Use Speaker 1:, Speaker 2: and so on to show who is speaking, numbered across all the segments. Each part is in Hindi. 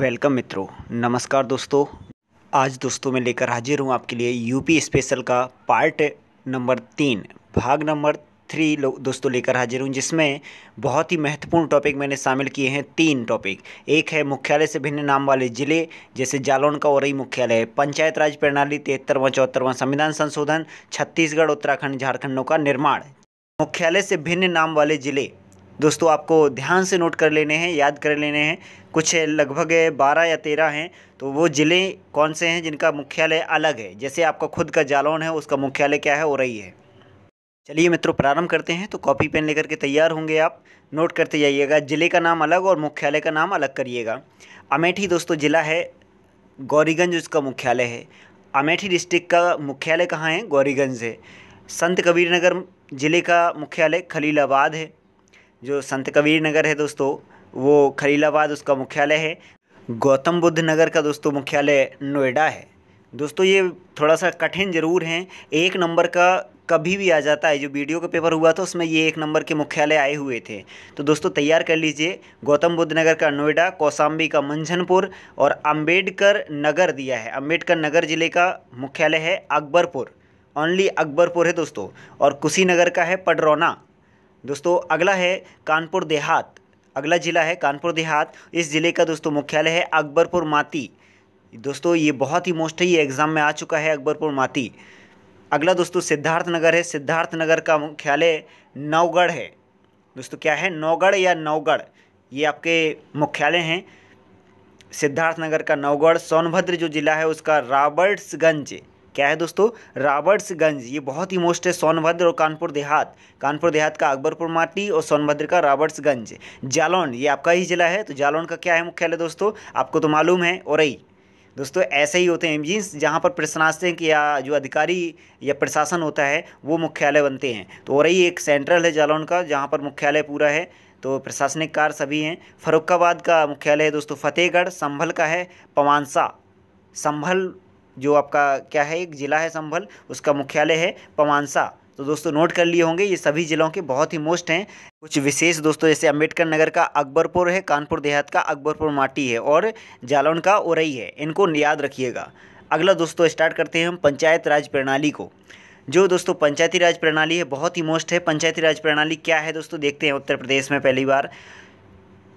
Speaker 1: वेलकम मित्रों नमस्कार दोस्तों आज दोस्तों मैं लेकर हाजिर हूँ आपके लिए यूपी स्पेशल का पार्ट नंबर तीन भाग नंबर थ्री दोस्तों लेकर हाजिर हूँ जिसमें बहुत ही महत्वपूर्ण टॉपिक मैंने शामिल किए हैं तीन टॉपिक एक है मुख्यालय से भिन्न नाम वाले जिले जैसे जालौन का और ही मुख्यालय है पंचायत राज प्रणाली तिहत्तरवां चौहत्तरवां संविधान संशोधन छत्तीसगढ़ उत्तराखंड झारखंडों का निर्माण मुख्यालय से भिन्न नाम वाले जिले दोस्तों आपको ध्यान से नोट कर लेने हैं याद कर लेने हैं कुछ लगभग बारह या तेरह हैं तो वो ज़िले कौन से हैं जिनका मुख्यालय अलग है जैसे आपका खुद का जालौन है उसका मुख्यालय क्या है रही है चलिए मित्रों प्रारंभ करते हैं तो कॉपी पेन लेकर के तैयार होंगे आप नोट करते जाइएगा ज़िले का नाम अलग और मुख्यालय का नाम अलग करिएगा अमेठी दोस्तों ज़िला है गौरीगंज उसका मुख्यालय है अमेठी डिस्ट्रिक्ट का मुख्यालय कहाँ है गौरीगंज है संत कबीर नगर ज़िले का मुख्यालय खलीलाबाद है जो संत कबीर नगर है दोस्तों वो खलीलाबाद उसका मुख्यालय है गौतम बुद्ध नगर का दोस्तों मुख्यालय नोएडा है दोस्तों ये थोड़ा सा कठिन ज़रूर हैं एक नंबर का कभी भी आ जाता है जो वीडियो का पेपर हुआ था उसमें ये एक नंबर के मुख्यालय आए हुए थे तो दोस्तों तैयार कर लीजिए गौतम बुद्ध नगर का नोएडा कौसाम्बी का मंझनपुर और अंबेडकर नगर दिया है अंबेडकर नगर जिले का मुख्यालय है अकबरपुर ओनली अकबरपुर है दोस्तों और कुशीनगर का है पडरौना दोस्तों अगला है कानपुर देहात अगला ज़िला है कानपुर देहात इस ज़िले का दोस्तों मुख्यालय है अकबरपुर माती दोस्तों ये बहुत ही मोस्ट है ये एग्ज़ाम में आ चुका है अकबरपुर माती अगला दोस्तों सिद्धार्थ नगर है सिद्धार्थ नगर का मुख्यालय नवगढ़ है दोस्तों क्या है नौगढ़ या नवगढ़ ये आपके मुख्यालय हैं सिद्धार्थ नगर का नवगढ़ सोनभद्र जो ज़िला है उसका रॉबर्ट्सगंज क्या है दोस्तों रावर्ट्सगंज ये बहुत ही मोस्ट है सोनभद्र और कानपुर देहात कानपुर देहात का अकबरपुर माटी और सोनभद्र का रावर्ट्सगंज जालौन ये आपका ही जिला है तो जालौन का क्या है मुख्यालय दोस्तों आपको तो मालूम है और दोस्तों ऐसे ही होते हैं एमजीस जहाँ पर प्रशासनिक या जो अधिकारी या प्रशासन होता है वो मुख्यालय बनते हैं तो और एक सेंट्रल है जालौन का जहाँ पर मुख्यालय पूरा है तो प्रशासनिक कार्य सभी हैं फरुखाबाद का मुख्यालय है दोस्तों फतेहगढ़ संभल का है पवानसा संभल जो आपका क्या है एक ज़िला है संभल उसका मुख्यालय है पवानसा तो दोस्तों नोट कर लिए होंगे ये सभी ज़िलों के बहुत ही मोस्ट हैं कुछ विशेष दोस्तों जैसे अंबेडकर नगर का अकबरपुर है कानपुर देहात का अकबरपुर माटी है और जालौन का ओरई है इनको याद रखिएगा अगला दोस्तों स्टार्ट करते हैं हम पंचायत राज प्रणाली को जो दोस्तों पंचायती राज प्रणाली है बहुत ही मोस्ट है पंचायती राज प्रणाली क्या है दोस्तों देखते हैं उत्तर प्रदेश में पहली बार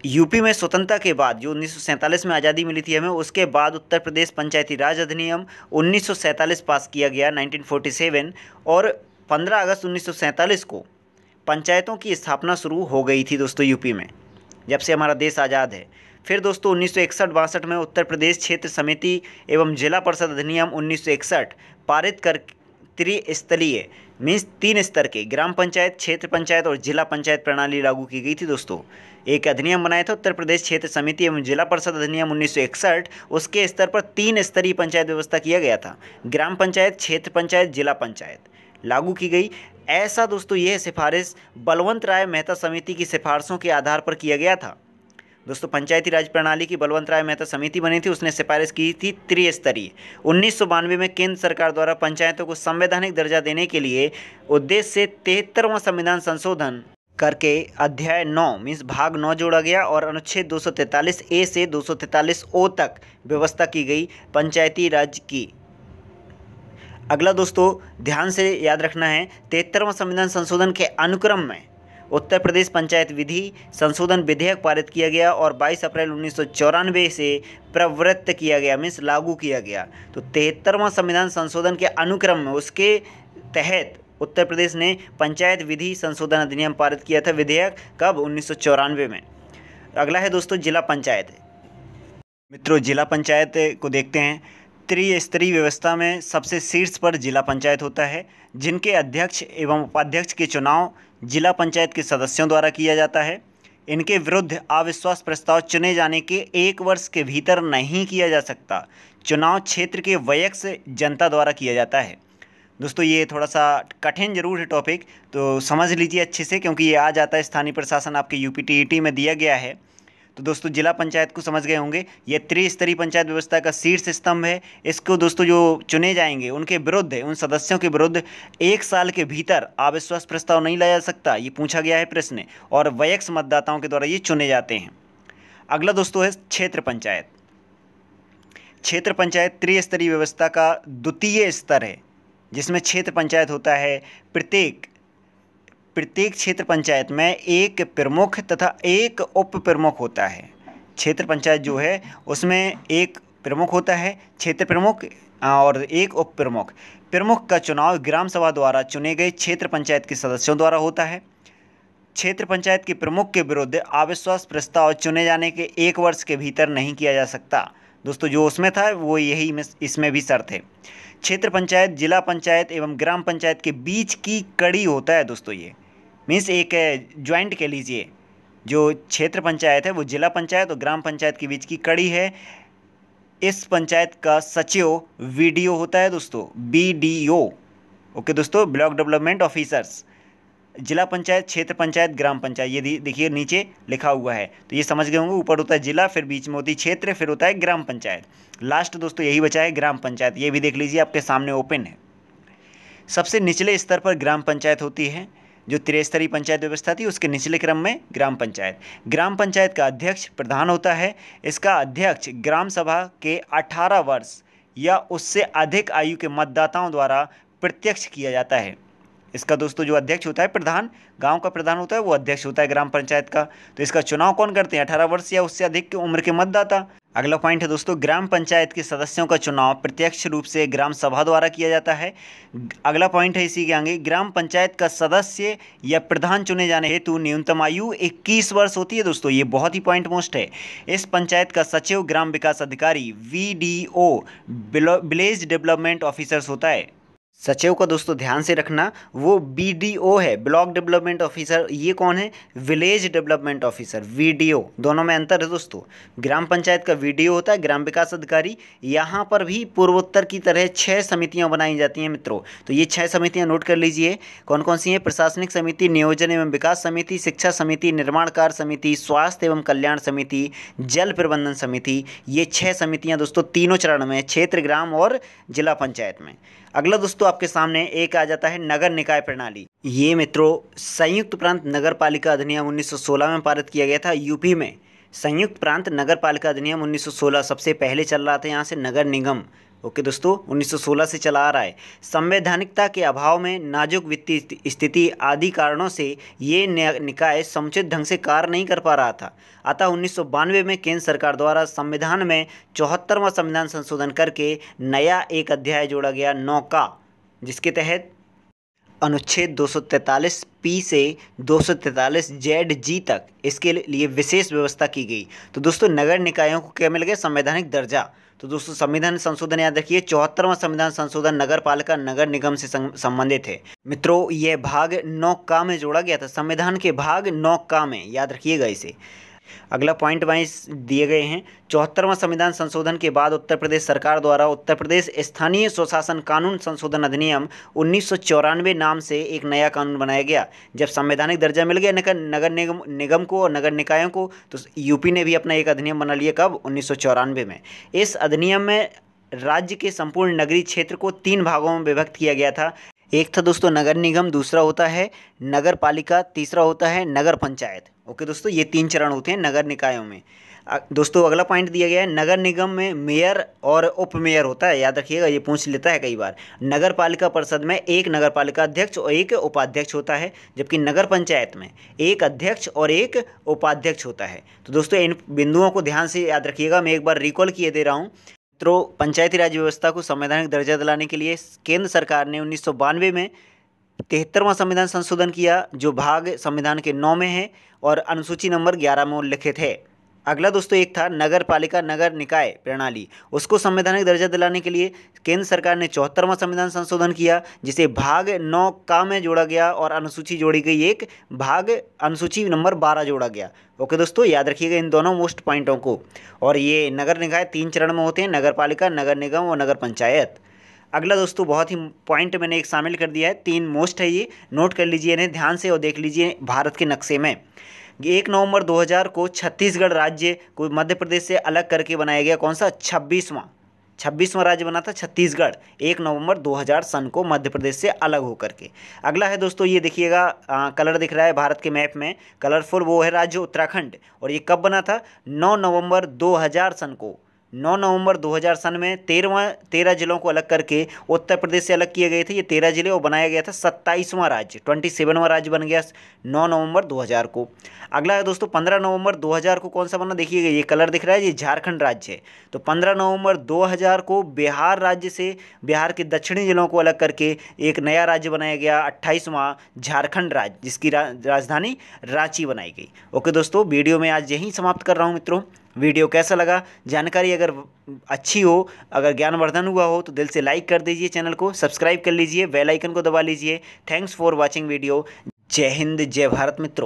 Speaker 1: यूपी में स्वतंत्रता के बाद जो उन्नीस में आज़ादी मिली थी हमें उसके बाद उत्तर प्रदेश पंचायती राज अधिनियम उन्नीस पास किया गया 1947 और 15 अगस्त उन्नीस को पंचायतों की स्थापना शुरू हो गई थी दोस्तों यूपी में जब से हमारा देश आज़ाद है फिर दोस्तों उन्नीस सौ में उत्तर प्रदेश क्षेत्र समिति एवं जिला परिषद अधिनियम उन्नीस पारित कर त्रिस्तरीय मीन्स तीन स्तर के ग्राम पंचायत क्षेत्र पंचायत और जिला पंचायत प्रणाली लागू की गई थी दोस्तों एक अधिनियम बनाया था उत्तर प्रदेश क्षेत्र समिति एवं जिला परिषद अधिनियम उन्नीस उसके स्तर पर तीन स्तरीय पंचायत व्यवस्था किया गया था ग्राम पंचायत क्षेत्र पंचायत जिला पंचायत लागू की गई ऐसा दोस्तों यह सिफारिश बलवंत राय मेहता समिति की सिफारिशों के आधार पर किया गया था दोस्तों पंचायती राज प्रणाली की बलवंत राय मेहता समिति बनी थी उसने सिफारिश की थी त्रिस्तरीय उन्नीस में केंद्र सरकार द्वारा पंचायतों को संवैधानिक दर्जा देने के लिए उद्देश्य से तिहत्तरवां संविधान संशोधन करके अध्याय नौ मीन्स भाग नौ जोड़ा गया और अनुच्छेद 243 ए से 243 ओ तक व्यवस्था की गई पंचायती राज की अगला दोस्तों ध्यान से याद रखना है तिहत्तरवां संविधान संशोधन के अनुक्रम में उत्तर प्रदेश पंचायत विधि संशोधन विधेयक पारित किया गया और 22 अप्रैल उन्नीस से प्रवृत्त किया गया मीन्स लागू किया गया तो तिहत्तरवां संविधान संशोधन के अनुक्रम में उसके तहत उत्तर प्रदेश ने पंचायत विधि संशोधन अधिनियम पारित किया था विधेयक कब उन्नीस में अगला है दोस्तों जिला पंचायत मित्रों जिला पंचायत को देखते हैं त्रिस्तरीय व्यवस्था में सबसे शीर्ष पर जिला पंचायत होता है जिनके अध्यक्ष एवं उपाध्यक्ष के चुनाव जिला पंचायत के सदस्यों द्वारा किया जाता है इनके विरुद्ध अविश्वास प्रस्ताव चुने जाने के एक वर्ष के भीतर नहीं किया जा सकता चुनाव क्षेत्र के वयक्स जनता द्वारा किया जाता है दोस्तों ये थोड़ा सा कठिन जरूर है टॉपिक तो समझ लीजिए अच्छे से क्योंकि ये आ जाता है स्थानीय प्रशासन आपके यू e में दिया गया है तो दोस्तों जिला पंचायत को समझ गए होंगे यह त्रिस्तरीय पंचायत व्यवस्था का शीर्ष स्तंभ है इसको दोस्तों जो चुने जाएंगे उनके विरुद्ध उन सदस्यों के विरुद्ध एक साल के भीतर अविश्वास प्रस्ताव नहीं लाया जा सकता ये पूछा गया है प्रश्न और वयक्स मतदाताओं के द्वारा ये चुने जाते हैं अगला दोस्तों है क्षेत्र पंचायत क्षेत्र पंचायत त्रिस्तरीय व्यवस्था का द्वितीय स्तर है जिसमें क्षेत्र पंचायत होता है प्रत्येक प्रत्येक क्षेत्र पंचायत में एक प्रमुख तथा एक उप प्रमुख होता है क्षेत्र पंचायत जो है उसमें एक प्रमुख होता है क्षेत्र प्रमुख और एक उप प्रमुख प्रमुख का चुनाव ग्राम सभा द्वारा चुने गए क्षेत्र पंचायत के सदस्यों द्वारा होता है क्षेत्र पंचायत के प्रमुख के विरुद्ध अविश्वास प्रस्ताव चुने जाने के एक वर्ष के भीतर नहीं किया जा सकता दोस्तों जो उसमें था वो यही इसमें भी शर्त है क्षेत्र पंचायत जिला पंचायत एवं ग्राम पंचायत के बीच की कड़ी होता है दोस्तों ये मीन्स एक ज्वाइंट कह लीजिए जो क्षेत्र पंचायत है वो जिला पंचायत और ग्राम पंचायत के बीच की कड़ी है इस पंचायत का सचिव वीडीओ होता है दोस्तों बीडीओ ओके दोस्तों ब्लॉक डेवलपमेंट ऑफिसर्स जिला पंचायत क्षेत्र पंचायत ग्राम पंचायत ये देखिए नीचे लिखा हुआ है तो ये समझ गए होंगे ऊपर होता है जिला फिर बीच में होती है क्षेत्र फिर होता है ग्राम पंचायत लास्ट दोस्तों यही बचा है ग्राम पंचायत ये भी देख लीजिए आपके सामने ओपन है सबसे निचले स्तर पर ग्राम पंचायत होती है जो त्रिस्तरीय पंचायत व्यवस्था थी उसके निचले क्रम में ग्राम पंचायत ग्राम पंचायत का अध्यक्ष प्रधान होता है इसका अध्यक्ष ग्राम सभा के 18 वर्ष या उससे अधिक आयु के मतदाताओं द्वारा प्रत्यक्ष किया जाता है इसका दोस्तों जो अध्यक्ष होता है प्रधान गांव का प्रधान होता है वो अध्यक्ष होता है ग्राम पंचायत का तो इसका चुनाव कौन करते हैं अठारह वर्ष या उससे अधिक की उम्र के मतदाता अगला पॉइंट है दोस्तों ग्राम पंचायत के सदस्यों का चुनाव प्रत्यक्ष रूप से ग्राम सभा द्वारा किया जाता है अगला पॉइंट है इसी के आगे ग्राम पंचायत का सदस्य या प्रधान चुने जाने हेतु न्यूनतम आयु 21 वर्ष होती है दोस्तों ये बहुत ही पॉइंट मोस्ट है इस पंचायत का सचिव ग्राम विकास अधिकारी V D O village development officers होता है सचिव का दोस्तों ध्यान से रखना वो बीडीओ है ब्लॉक डेवलपमेंट ऑफिसर ये कौन है विलेज डेवलपमेंट ऑफिसर वीडीओ दोनों में अंतर है दोस्तों ग्राम पंचायत का वीडीओ होता है ग्राम विकास अधिकारी यहाँ पर भी पूर्वोत्तर की तरह छः समितियाँ बनाई जाती हैं मित्रों तो ये छः समितियाँ नोट कर लीजिए कौन कौन सी हैं प्रशासनिक समिति नियोजन एवं विकास समिति शिक्षा समिति निर्माण कार्य समिति स्वास्थ्य एवं कल्याण समिति जल प्रबंधन समिति ये छः समितियाँ दोस्तों तीनों चरण में क्षेत्र ग्राम और जिला पंचायत में अगला दोस्तों आपके सामने एक आ जाता है नगर निकाय प्रणाली ये मित्रों संयुक्त प्रांत नगर पालिका अधिनियम 1916 में पारित किया गया था यूपी में संयुक्त प्रांत नगर पालिका अधिनियम 1916 सबसे पहले चल रहा था यहाँ से नगर निगम ओके दोस्तों 1916 से चला आ रहा है संवैधानिकता के अभाव में नाजुक वित्तीय स्थिति आदि कारणों से ये निकाय समुचित ढंग से कार्य नहीं कर पा रहा था अतः उन्नीस में केंद्र सरकार द्वारा संविधान में चौहत्तरवां संविधान संशोधन करके नया एक अध्याय जोड़ा गया नौ का जिसके तहत अनुच्छेद 243 पी से 243 जेड जी तक इसके लिए विशेष व्यवस्था की गई तो दोस्तों नगर निकायों को क्या मिल गया संवैधानिक दर्जा तो दोस्तों संविधान संशोधन याद रखिए चौहत्तरवां संविधान संशोधन नगर पालिका नगर निगम से संबंधित है मित्रों यह भाग नौ का में जोड़ा गया था संविधान के भाग नौ का में याद रखिएगा इसे अगला पॉइंट वाइज दिए गए हैं चौहत्तरवां संविधान संशोधन के बाद उत्तर प्रदेश सरकार द्वारा उत्तर प्रदेश स्थानीय स्वशासन कानून संशोधन अधिनियम उन्नीस नाम से एक नया कानून बनाया गया जब संवैधानिक दर्जा मिल गया नगर नगर निगम निगम को और नगर निकायों को तो यूपी ने भी अपना एक अधिनियम बना लिया कब उन्नीस में इस अधिनियम में राज्य के संपूर्ण नगरीय क्षेत्र को तीन भागों में विभक्त किया गया था एक था दोस्तों नगर निगम दूसरा होता है नगर पालिका तीसरा होता है नगर पंचायत ओके दोस्तों ये तीन चरण होते हैं नगर निकायों में दोस्तों अगला पॉइंट दिया गया है नगर निगम में मेयर और उप मेयर होता है याद रखिएगा ये पूछ लेता है कई बार नगर पालिका परिषद में एक नगर पालिका अध्यक्ष और एक उपाध्यक्ष होता है जबकि नगर पंचायत में एक अध्यक्ष और एक उपाध्यक्ष होता है तो दोस्तों इन बिंदुओं को ध्यान से याद रखिएगा मैं एक बार रिकॉल किए दे रहा हूँ मित्रों पंचायती राज व्यवस्था को संवैधानिक दर्जा दिलाने के लिए केंद्र सरकार ने उन्नीस में तिहत्तरवां संविधान संशोधन किया जो भाग संविधान के नौ में है और अनुसूची नंबर ग्यारह में उल्लिखित है अगला दोस्तों एक था नगर पालिका नगर निकाय प्रणाली उसको संवैधानिक दर्जा दिलाने के लिए केंद्र सरकार ने चौहत्तरवां संविधान संशोधन किया जिसे भाग नौ का में जोड़ा गया और अनुसूची जोड़ी गई एक भाग अनुसूची नंबर बारह जोड़ा गया ओके दोस्तों याद रखिएगा इन दोनों मोस्ट पॉइंटों को और ये नगर निकाय तीन चरण में होते हैं नगर पालिका नगर निगम और नगर पंचायत अगला दोस्तों बहुत ही पॉइंट मैंने एक शामिल कर दिया है तीन मोस्ट है ये नोट कर लीजिए इन्हें ध्यान से और देख लीजिए भारत के नक्शे में एक नवंबर 2000 को छत्तीसगढ़ राज्य को मध्य प्रदेश से अलग करके बनाया गया कौन सा छब्बीसवां छब्बीसवां राज्य बना था छत्तीसगढ़ एक नवंबर 2000 सन को मध्य प्रदेश से अलग होकर के अगला है दोस्तों ये देखिएगा कलर दिख रहा है भारत के मैप में कलरफुल वो है राज्य उत्तराखंड और ये कब बना था 9 नवंबर 2000 सन को 9 नवंबर 2000 सन में तेरहवा तेरह जिलों को अलग करके उत्तर प्रदेश से अलग किए गए थे ये तेरह जिले और बनाया गया था सत्ताईसवां राज्य ट्वेंटी सेवनवा राज्य बन गया 9 नवंबर 2000 को अगला है दोस्तों 15 नवंबर 2000 को कौन सा बना देखिएगा ये कलर दिख रहा है ये झारखंड राज्य है तो पंद्रह नवंबर 2000 को बिहार राज्य से बिहार के दक्षिणी जिलों को अलग करके एक नया राज्य बनाया गया अट्ठाईसवां झारखंड राज्य जिसकी राजधानी रांची बनाई गई ओके दोस्तों वीडियो में आज यहीं समाप्त कर रहा हूँ मित्रों वीडियो कैसा लगा जानकारी अगर अच्छी हो अगर ज्ञानवर्धन हुआ हो तो दिल से लाइक कर दीजिए चैनल को सब्सक्राइब कर लीजिए बेल आइकन को दबा लीजिए थैंक्स फॉर वाचिंग वीडियो जय हिंद जय भारत मित्रों